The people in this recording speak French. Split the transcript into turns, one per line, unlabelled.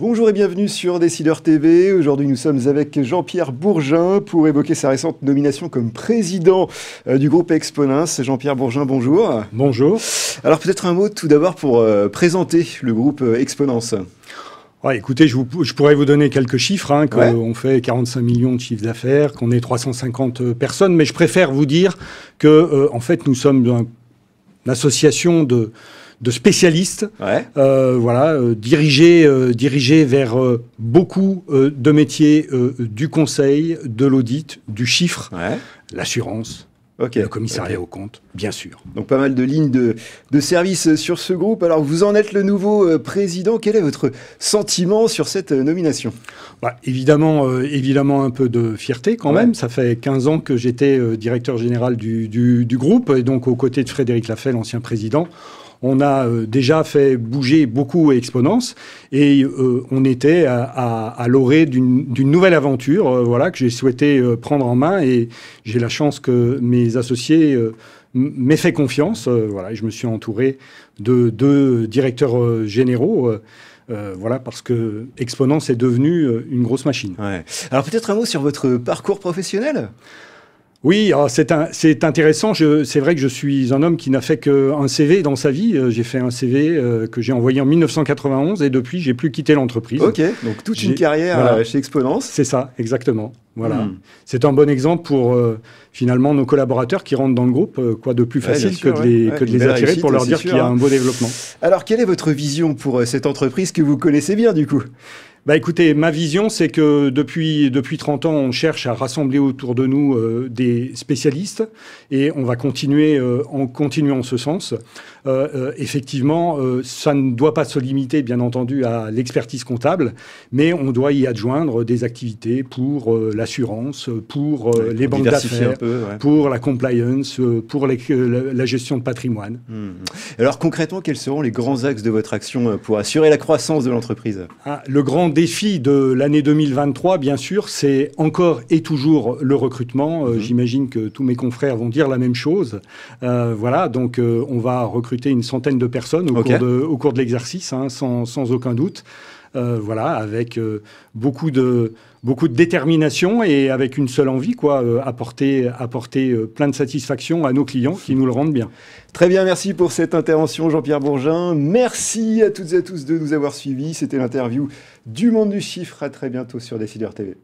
Bonjour et bienvenue sur Décideur TV. Aujourd'hui, nous sommes avec Jean-Pierre Bourgin pour évoquer sa récente nomination comme président euh, du groupe Exponence. Jean-Pierre Bourgin, bonjour. Bonjour. Alors, peut-être un mot tout d'abord pour euh, présenter le groupe euh, Exponence.
écoutez, je, pourrais vous donner quelques chiffres, hein, qu'on fait 45 millions de chiffres d'affaires, qu'on est 350 personnes, mais je préfère vous dire que, en fait, nous sommes une association de, de spécialistes, euh, voilà, euh, euh, dirigés, vers beaucoup de métiers du conseil,
de l'audit, du chiffre, l'assurance. le commissariat aux comptes, bien sûr. Donc pas mal de lignes de, de service sur ce groupe. Alors vous en êtes le nouveau président. Quel est votre sentiment sur cette nomination bah, évidemment, un peu de
fierté quand même. Ça fait 15 ans que j'étais directeur général du, groupe et donc aux côtés de Frédéric Lafelle, l'ancien président. On a euh, déjà fait bouger beaucoup Exponence et euh, on était à, à, l'orée d'une nouvelle aventure euh, voilà, que j'ai souhaité prendre en main et j'ai la chance que mes associés m'aient fait confiance. voilà, je me suis entouré de deux directeurs généraux. voilà, parce que Exponence est devenu une grosse machine. Alors peut-être un mot sur votre parcours professionnel oui, ah, c'est intéressant. C'est vrai que je suis un homme qui n'a fait qu'un CV dans sa vie. Euh, j'ai fait un CV euh, que j'ai envoyé en 1991 et depuis, j'ai plus quitté l'entreprise. Ok, donc toute une carrière euh, chez Exponence. C'est ça, exactement. Voilà. Hmm. C'est un bon exemple pour finalement nos collaborateurs qui rentrent dans le groupe. quoi de plus facile que de les, attirer pour leur dire qu'il y a un hein. beau développement. Alors, quelle est votre vision pour cette entreprise que vous connaissez bien du coup bah écoutez, ma vision, c'est que depuis, depuis 30 ans, on cherche à rassembler autour de nous euh, des spécialistes et on va continuer euh, en continuant en ce sens. Euh, euh, effectivement, euh, ça ne doit pas se limiter, bien entendu, à l'expertise comptable, mais on doit y adjoindre des activités pour l'assurance, pour les banques d'affaires, pour la compliance, pour la, gestion de patrimoine.
Hmm, hmm. Alors concrètement, quels seront les grands axes de votre action pour assurer la croissance de l'entreprise
ah, Le grand défi de l'année 2023, bien sûr, c'est encore et toujours le recrutement. Hmm. J'imagine que tous mes confrères vont dire la même chose. voilà, donc on va recruter une centaine de personnes au cours de, l'exercice, hein, sans, aucun doute. Euh, voilà, avec euh, beaucoup, de, beaucoup de détermination et avec une seule envie, quoi, euh, apporter, apporter plein de satisfaction à nos clients qui nous le rendent bien.
Très bien, merci pour cette intervention, Jean-Pierre Bourgin. Merci à toutes et à tous de nous avoir suivis. C'était l'interview du monde du chiffre. À très bientôt sur Décideur TV.